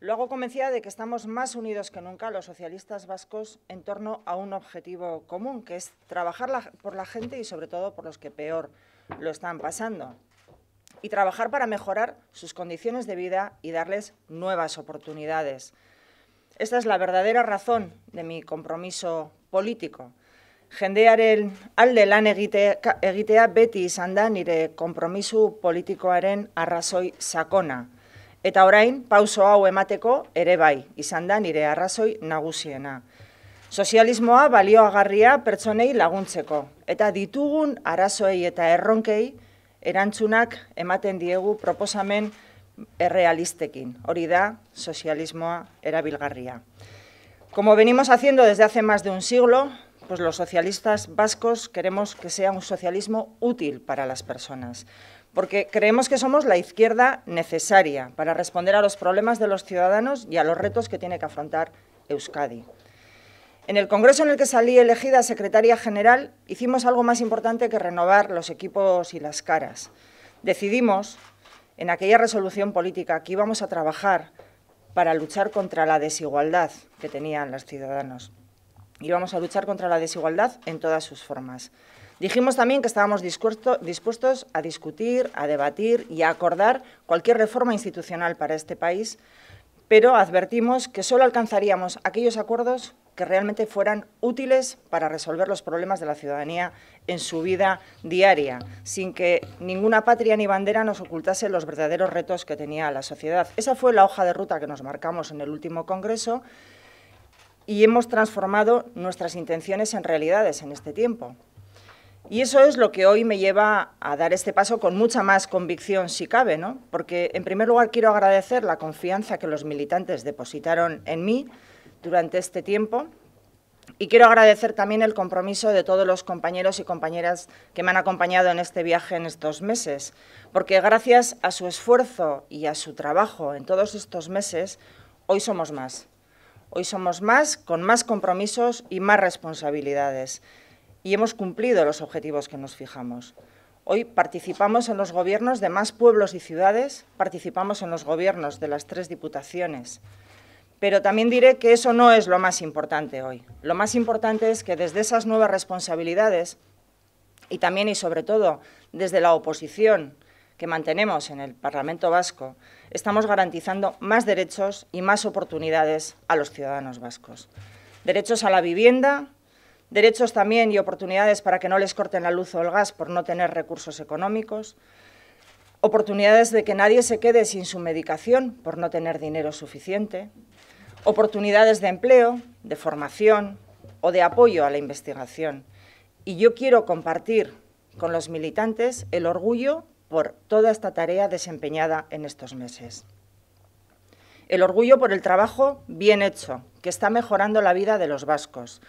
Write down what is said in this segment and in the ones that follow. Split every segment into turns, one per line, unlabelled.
Lo hago convencida de que estamos más unidos que nunca los socialistas vascos en torno a un objetivo común, que es trabajar por la gente y sobre todo por los que peor lo están pasando y trabajar para mejorar sus condiciones de vida y darles nuevas oportunidades. Esta es la verdadera razón de mi compromiso político. Jendearen alde lan egitea beti izan da nire kompromisu arrazoi sakona. Eta orain, pauso hau emateko ere bai, izan da nire arrazoi nagusiena. Sozialismoa balioagarria pertsonei laguntzeko, eta ditugun arazoei eta erronkei erantzunak ematen diegu proposamen errealistekin. Hori da, sozialismoa erabilgarria. Como venimos haciendo desde hace más de un siglo, pues los socialistas vascos queremos que sea un socialismo útil para las personas. porque creemos que somos la izquierda necesaria para responder a los problemas de los ciudadanos y a los retos que tiene que afrontar Euskadi. En el Congreso en el que salí elegida secretaria general, hicimos algo más importante que renovar los equipos y las caras. Decidimos, en aquella resolución política, que íbamos a trabajar para luchar contra la desigualdad que tenían los ciudadanos. Íbamos a luchar contra la desigualdad en todas sus formas. Dijimos también que estábamos dispuestos a discutir, a debatir y a acordar cualquier reforma institucional para este país, pero advertimos que solo alcanzaríamos aquellos acuerdos que realmente fueran útiles para resolver los problemas de la ciudadanía en su vida diaria, sin que ninguna patria ni bandera nos ocultase los verdaderos retos que tenía la sociedad. Esa fue la hoja de ruta que nos marcamos en el último Congreso y hemos transformado nuestras intenciones en realidades en este tiempo. Y eso es lo que hoy me lleva a dar este paso con mucha más convicción, si cabe, Porque, en primer lugar, quiero agradecer la confianza que los militantes depositaron en mí durante este tiempo y quiero agradecer también el compromiso de todos los compañeros y compañeras que me han acompañado en este viaje en estos meses, porque gracias a su esfuerzo y a su trabajo en todos estos meses, hoy somos más. Hoy somos más, con más compromisos y más responsabilidades y hemos cumplido los objetivos que nos fijamos. Hoy participamos en los gobiernos de más pueblos y ciudades, participamos en los gobiernos de las tres diputaciones. Pero también diré que eso no es lo más importante hoy. Lo más importante es que desde esas nuevas responsabilidades y también y sobre todo desde la oposición que mantenemos en el Parlamento Vasco, estamos garantizando más derechos y más oportunidades a los ciudadanos vascos. Derechos a la vivienda, derechos también y oportunidades para que no les corten la luz o el gas por no tener recursos económicos, oportunidades de que nadie se quede sin su medicación por no tener dinero suficiente, oportunidades de empleo, de formación o de apoyo a la investigación. Y yo quiero compartir con los militantes el orgullo por toda esta tarea desempeñada en estos meses. El orgullo por el trabajo bien hecho, que está mejorando la vida de los vascos,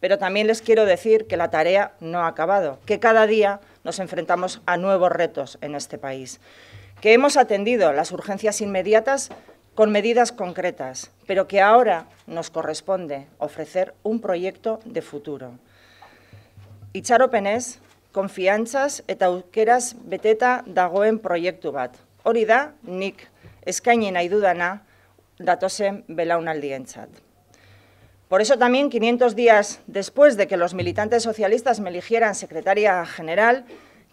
pero también les quiero decir que la tarea no ha acabado, que cada día nos enfrentamos a nuevos retos en este país, que hemos atendido las urgencias inmediatas con medidas concretas, pero que ahora nos corresponde ofrecer un proyecto de futuro. Itxaropenez, Penés confianzas Etauqueras beteta dagoen proiektu bat. Nick, nik eskaini nahi dudana belaunaldientzat. Por eso también, 500 días después de que los militantes socialistas me eligieran secretaria general,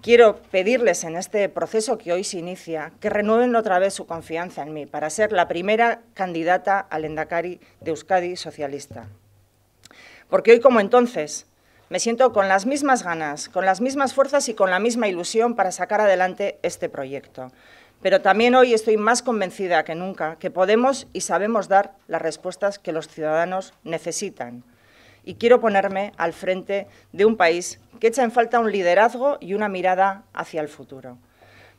quiero pedirles en este proceso que hoy se inicia que renueven otra vez su confianza en mí para ser la primera candidata al Endacari de Euskadi socialista. Porque hoy como entonces me siento con las mismas ganas, con las mismas fuerzas y con la misma ilusión para sacar adelante este proyecto. Pero también hoy estoy más convencida que nunca que podemos y sabemos dar las respuestas que los ciudadanos necesitan. Y quiero ponerme al frente de un país que echa en falta un liderazgo y una mirada hacia el futuro.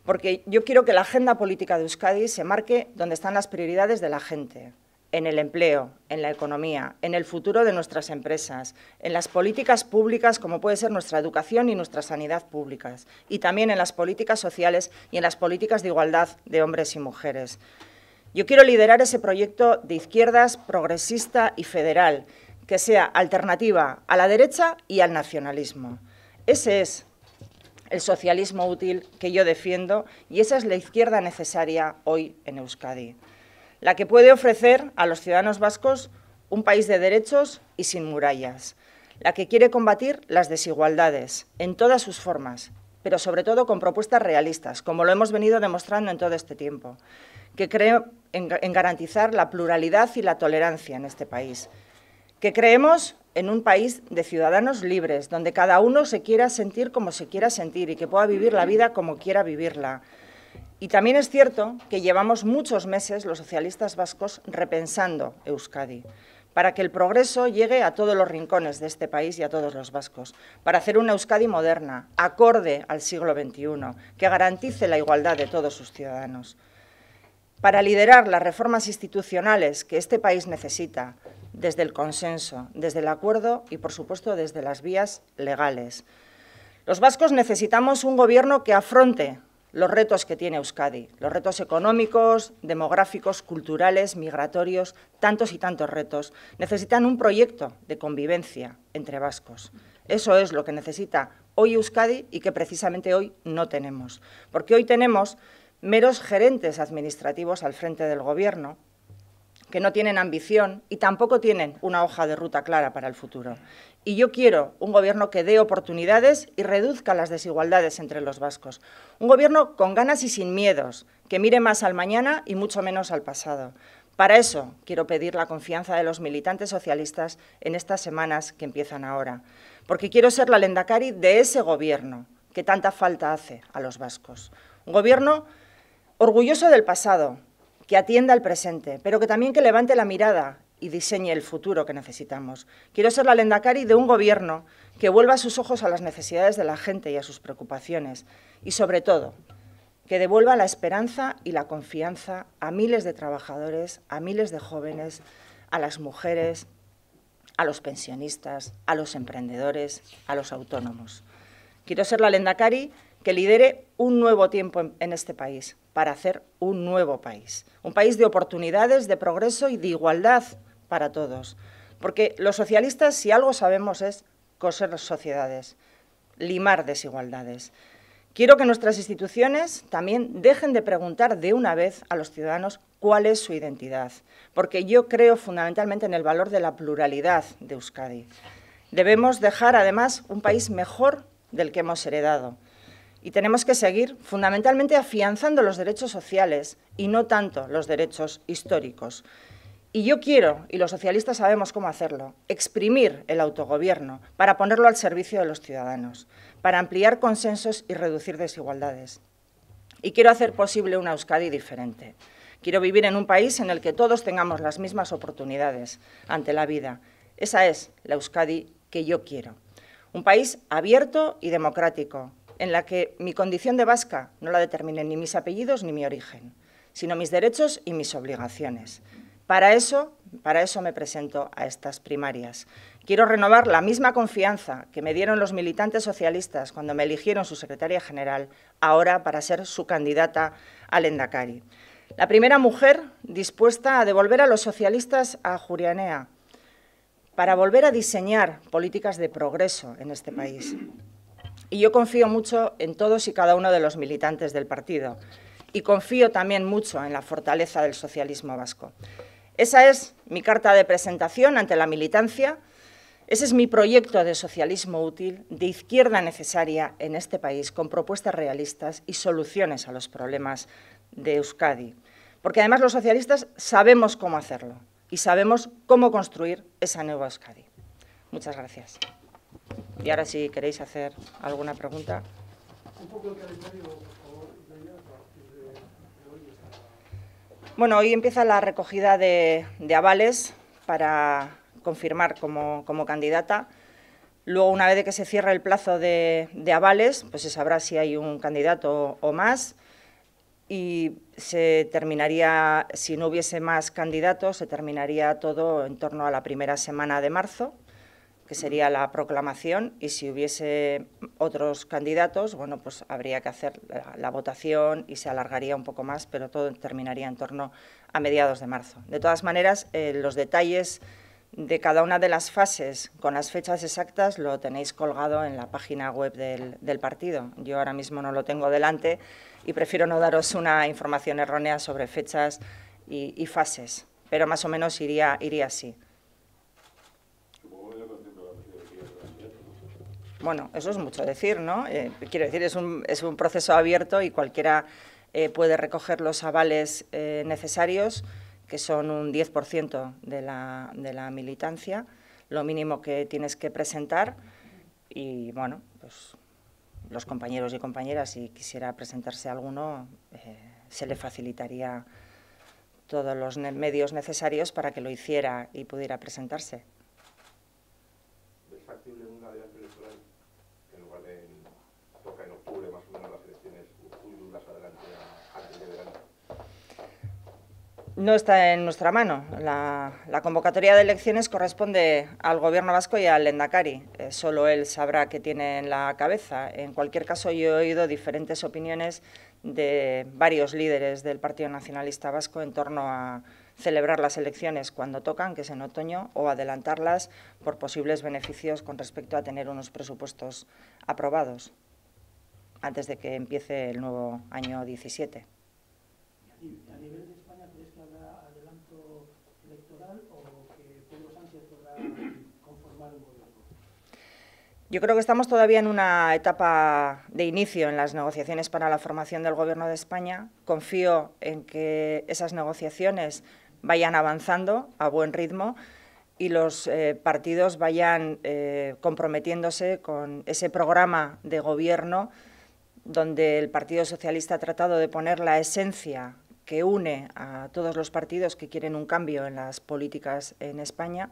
Porque yo quiero que la agenda política de Euskadi se marque donde están las prioridades de la gente, en el empleo, en la economía, en el futuro de nuestras empresas, en las políticas públicas como puede ser nuestra educación y nuestra sanidad públicas, y también en las políticas sociales y en las políticas de igualdad de hombres y mujeres. Yo quiero liderar ese proyecto de izquierdas progresista y federal, que sea alternativa a la derecha y al nacionalismo. Ese es el socialismo útil que yo defiendo y esa es la izquierda necesaria hoy en Euskadi la que puede ofrecer a los ciudadanos vascos un país de derechos y sin murallas, la que quiere combatir las desigualdades en todas sus formas, pero sobre todo con propuestas realistas, como lo hemos venido demostrando en todo este tiempo, que cree en, garantizar la pluralidad y la tolerancia en este país, que creemos en un país de ciudadanos libres, donde cada uno se quiera sentir como se quiera sentir y que pueda vivir la vida como quiera vivirla, y también es cierto que llevamos muchos meses los socialistas vascos repensando Euskadi para que el progreso llegue a todos los rincones de este país y a todos los vascos, para hacer una Euskadi moderna, acorde al siglo XXI, que garantice la igualdad de todos sus ciudadanos, para liderar las reformas institucionales que este país necesita, desde el consenso, desde el acuerdo y, por supuesto, desde las vías legales. Los vascos necesitamos un gobierno que afronte los retos que tiene Euskadi, los retos económicos, demográficos, culturales, migratorios, tantos y tantos retos. Necesitan un proyecto de convivencia entre vascos. Eso es lo que necesita hoy Euskadi y que precisamente hoy no tenemos. Porque hoy tenemos meros gerentes administrativos al frente del Gobierno que no tienen ambición y tampoco tienen una hoja de ruta clara para el futuro. Y yo quiero un gobierno que dé oportunidades y reduzca las desigualdades entre los vascos. Un gobierno con ganas y sin miedos, que mire más al mañana y mucho menos al pasado. Para eso quiero pedir la confianza de los militantes socialistas en estas semanas que empiezan ahora, porque quiero ser la lendacari de ese gobierno que tanta falta hace a los vascos. Un gobierno orgulloso del pasado, que atienda al presente, pero que también que levante la mirada y diseñe el futuro que necesitamos. Quiero ser la Lendakari de un gobierno que vuelva sus ojos a las necesidades de la gente y a sus preocupaciones y, sobre todo, que devuelva la esperanza y la confianza a miles de trabajadores, a miles de jóvenes, a las mujeres, a los pensionistas, a los emprendedores, a los autónomos. Quiero ser la Lendakari que lidere un nuevo tiempo en, este país, para hacer un nuevo país. Un país de oportunidades, de progreso y de igualdad para todos. Porque los socialistas, si algo sabemos, es coser sociedades, limar desigualdades. Quiero que nuestras instituciones también dejen de preguntar de una vez a los ciudadanos cuál es su identidad, porque yo creo fundamentalmente en el valor de la pluralidad de Euskadi. Debemos dejar, además, un país mejor del que hemos heredado. Y tenemos que seguir fundamentalmente afianzando los derechos sociales y no tanto los derechos históricos. Y yo quiero, y los socialistas sabemos cómo hacerlo, exprimir el autogobierno para ponerlo al servicio de los ciudadanos, para ampliar consensos y reducir desigualdades. Y quiero hacer posible una Euskadi diferente. Quiero vivir en un país en el que todos tengamos las mismas oportunidades ante la vida. Esa es la Euskadi que yo quiero. Un país abierto y democrático, en la que mi condición de vasca no la determinen ni mis apellidos ni mi origen, sino mis derechos y mis obligaciones. Para eso, me presento a estas primarias. Quiero renovar la misma confianza que me dieron los militantes socialistas cuando me eligieron su secretaria general, ahora para ser su candidata al Endacari. La primera mujer dispuesta a devolver a los socialistas a Jurianea para volver a diseñar políticas de progreso en este país. Y yo confío mucho en todos y cada uno de los militantes del partido y confío también mucho en la fortaleza del socialismo vasco. Esa es mi carta de presentación ante la militancia. Ese es mi proyecto de socialismo útil, de izquierda necesaria en este país, con propuestas realistas y soluciones a los problemas de Euskadi. Porque además los socialistas sabemos cómo hacerlo y sabemos cómo construir esa nueva Euskadi. Muchas gracias. Y ahora si queréis hacer alguna pregunta. Un poco el Bueno, hoy empieza la recogida de, avales para confirmar como, candidata. Luego, una vez que se cierre el plazo de, avales, pues se sabrá si hay un candidato o, o más y se terminaría, si no hubiese más candidatos, se terminaría todo en torno a la primera semana de marzo que sería la proclamación, y si hubiese otros candidatos, bueno, pues habría que hacer la, votación y se alargaría un poco más, pero todo terminaría en torno a mediados de marzo. De todas maneras, eh, los detalles de cada una de las fases con las fechas exactas lo tenéis colgado en la página web del, partido. Yo ahora mismo no lo tengo delante y prefiero no daros una información errónea sobre fechas y, y fases, pero más o menos iría, iría así. Bueno, eso es mucho decir, ¿no? Eh, quiero decir, es un, es un proceso abierto y cualquiera eh, puede recoger los avales eh, necesarios, que son un 10% de la, de la militancia, lo mínimo que tienes que presentar. Y bueno, pues los compañeros y compañeras, si quisiera presentarse alguno, se le facilitaría todos los medios necesarios para que lo hiciera y pudiera presentarse. No está en nuestra mano. La, convocatoria de elecciones corresponde al Gobierno vasco y al Lendakari. Eh, solo él sabrá qué tiene en la cabeza. En cualquier caso, yo he oído diferentes opiniones de varios líderes del Partido Nacionalista Vasco en torno a celebrar las elecciones cuando tocan, que es en otoño, o adelantarlas por posibles beneficios con respecto a tener unos presupuestos aprobados antes de que empiece el nuevo año 17. Yo creo que estamos todavía en una etapa de inicio en las negociaciones para la formación del Gobierno de España. Confío en que esas negociaciones vayan avanzando a buen ritmo y los eh, partidos vayan eh, comprometiéndose con ese programa de gobierno donde el Partido Socialista ha tratado de poner la esencia que une a todos los partidos que quieren un cambio en las políticas en España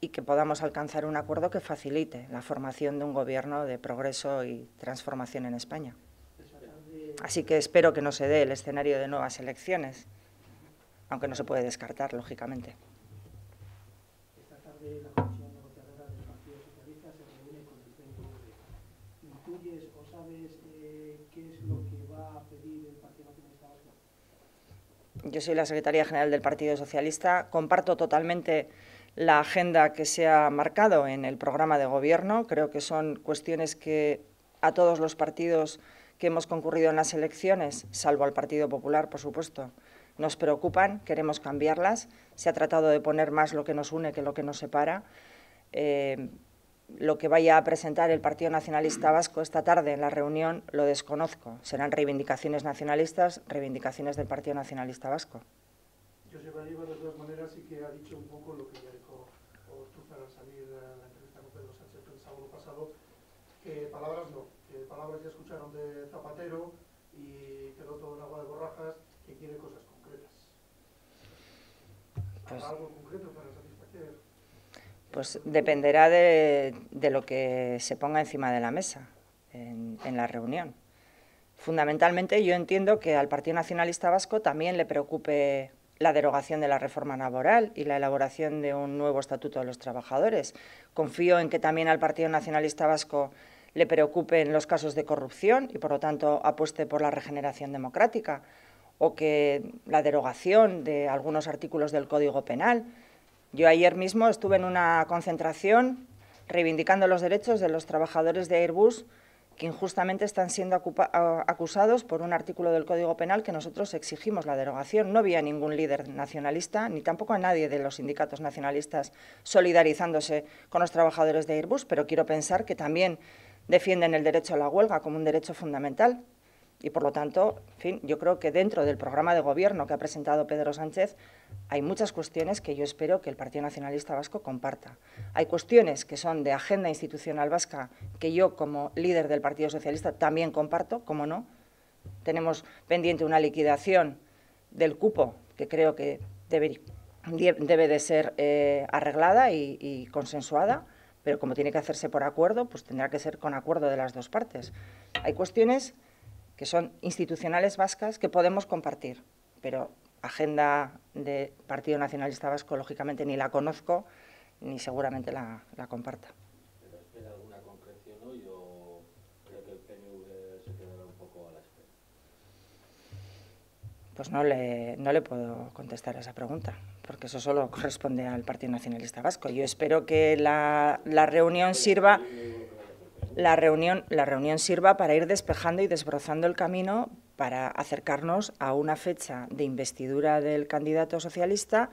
y que podamos alcanzar un acuerdo que facilite la formación de un gobierno de progreso y transformación en España. Así que espero que no se dé el escenario de nuevas elecciones, aunque no se puede descartar, lógicamente. yo soy la secretaria general del Partido Socialista, comparto totalmente la agenda que se ha marcado en el programa de gobierno. Creo que son cuestiones que a todos los partidos que hemos concurrido en las elecciones, salvo al Partido Popular, por supuesto, nos preocupan, queremos cambiarlas. Se ha tratado de poner más lo que nos une que lo que nos separa. Eh, lo que vaya a presentar el Partido Nacionalista Vasco esta tarde en la reunión lo desconozco. Serán reivindicaciones nacionalistas, reivindicaciones del Partido Nacionalista Vasco. Yo Joseba Aníbal, de todas maneras, y que ha dicho un poco lo que ya dijo Ortuzar al salir de la entrevista con Pedro Sánchez el sábado pasado, que palabras no, que palabras ya escucharon de Zapatero y quedó todo en agua de borrajas, que quiere cosas concretas. Pues ¿Algo concreto para pues dependerá de, lo que se ponga encima de la mesa en, en, la reunión. Fundamentalmente yo entiendo que al Partido Nacionalista Vasco también le preocupe la derogación de la reforma laboral y la elaboración de un nuevo Estatuto de los Trabajadores. Confío en que también al Partido Nacionalista Vasco le preocupen los casos de corrupción y, por lo tanto, apueste por la regeneración democrática o que la derogación de algunos artículos del Código Penal yo ayer mismo estuve en una concentración reivindicando los derechos de los trabajadores de Airbus que injustamente están siendo acusados por un artículo del Código Penal que nosotros exigimos la derogación. No había ningún líder nacionalista, ni tampoco a nadie de los sindicatos nacionalistas solidarizándose con los trabajadores de Airbus, pero quiero pensar que también defienden el derecho a la huelga como un derecho fundamental y por lo tanto, fin, yo creo que dentro del programa de gobierno que ha presentado Pedro Sánchez hay muchas cuestiones que yo espero que el Partido Nacionalista Vasco comparta. Hay cuestiones que son de agenda institucional vasca que yo como líder del Partido Socialista también comparto, como no. Tenemos pendiente una liquidación del cupo que creo que debe, de ser eh, arreglada y, y consensuada pero como tiene que hacerse por acuerdo, pues tendrá que ser con acuerdo de las dos partes. Hay cuestiones que son institucionales vascas que podemos compartir, pero agenda de Partido Nacionalista Vasco, lógicamente, ni la conozco, ni seguramente la, comparta. ¿Pero espera alguna concreción hoy o creo que el PNV se quedará un poco a la espera? Pues no le, no le puedo contestar a esa pregunta, porque eso solo corresponde al Partido Nacionalista Vasco. Yo espero que la, la reunión sirva... Eh, la reunión, la reunión sirva para ir despejando y desbrozando el camino para acercarnos a una fecha de investidura del candidato socialista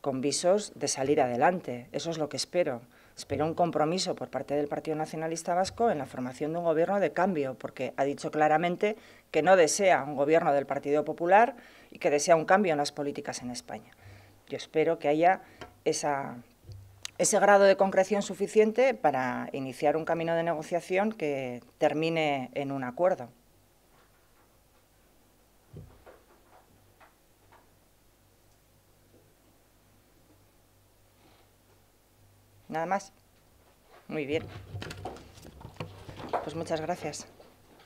con visos de salir adelante. Eso es lo que espero. Espero un compromiso por parte del Partido Nacionalista Vasco en la formación de un gobierno de cambio, porque ha dicho claramente que no desea un gobierno del Partido Popular y que desea un cambio en las políticas en España. Yo espero que haya esa ese grado de concreción suficiente para iniciar un camino de negociación que termine en un acuerdo. Nada más. Muy bien. Pues muchas gracias.